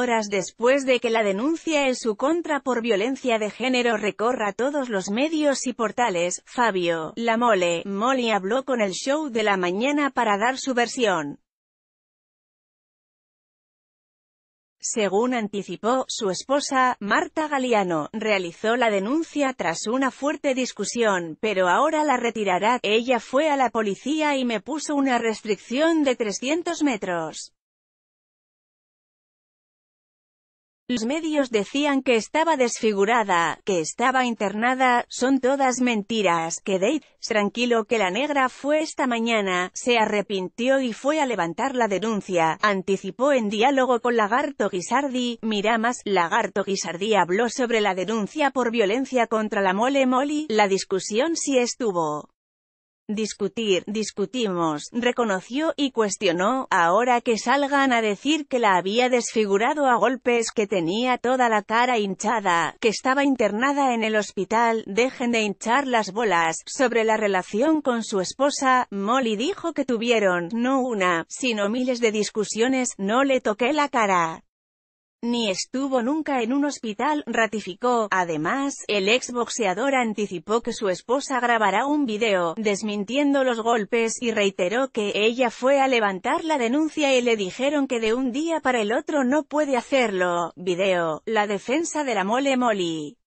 horas después de que la denuncia en su contra por violencia de género recorra todos los medios y portales, Fabio, la mole, Molly habló con el show de la mañana para dar su versión. Según anticipó, su esposa, Marta Galeano, realizó la denuncia tras una fuerte discusión, pero ahora la retirará. Ella fue a la policía y me puso una restricción de 300 metros. Los medios decían que estaba desfigurada, que estaba internada, son todas mentiras, que Dave, tranquilo que la negra fue esta mañana, se arrepintió y fue a levantar la denuncia, anticipó en diálogo con Lagarto Guisardi, mira más, Lagarto Guisardi habló sobre la denuncia por violencia contra la mole Molly, la discusión sí estuvo. Discutir, discutimos, reconoció y cuestionó, ahora que salgan a decir que la había desfigurado a golpes, que tenía toda la cara hinchada, que estaba internada en el hospital, dejen de hinchar las bolas. Sobre la relación con su esposa, Molly dijo que tuvieron, no una, sino miles de discusiones, no le toqué la cara ni estuvo nunca en un hospital, ratificó. Además, el exboxeador anticipó que su esposa grabará un video, desmintiendo los golpes, y reiteró que ella fue a levantar la denuncia y le dijeron que de un día para el otro no puede hacerlo. Video, la defensa de la mole Molly.